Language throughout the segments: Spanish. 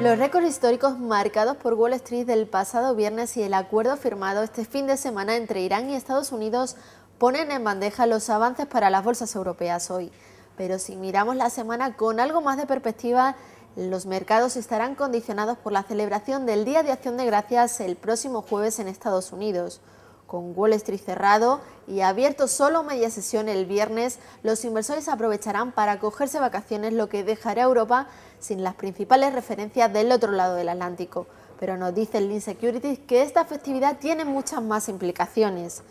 Los récords históricos marcados por Wall Street del pasado viernes y el acuerdo firmado este fin de semana entre Irán y Estados Unidos ponen en bandeja los avances para las bolsas europeas hoy. Pero si miramos la semana con algo más de perspectiva, los mercados estarán condicionados por la celebración del Día de Acción de Gracias el próximo jueves en Estados Unidos. Con Wall Street cerrado y abierto solo media sesión el viernes, los inversores aprovecharán para cogerse vacaciones, lo que dejará a Europa sin las principales referencias del otro lado del Atlántico. Pero nos dice el Lean Securities que esta festividad tiene muchas más implicaciones.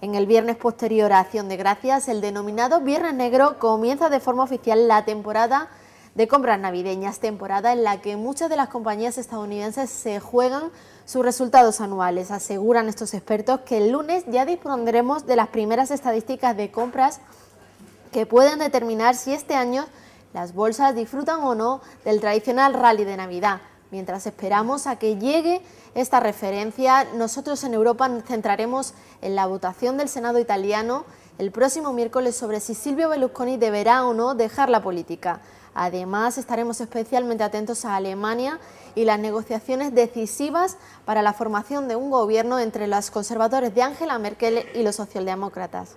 En el viernes posterior a Acción de Gracias, el denominado Viernes Negro comienza de forma oficial la temporada de compras navideñas, temporada en la que muchas de las compañías estadounidenses se juegan sus resultados anuales. Aseguran estos expertos que el lunes ya dispondremos de las primeras estadísticas de compras que pueden determinar si este año las bolsas disfrutan o no del tradicional rally de Navidad. Mientras esperamos a que llegue esta referencia, nosotros en Europa nos centraremos en la votación del Senado italiano el próximo miércoles sobre si Silvio Berlusconi deberá o no dejar la política. Además, estaremos especialmente atentos a Alemania y las negociaciones decisivas para la formación de un gobierno entre los conservadores de Angela Merkel y los socialdemócratas.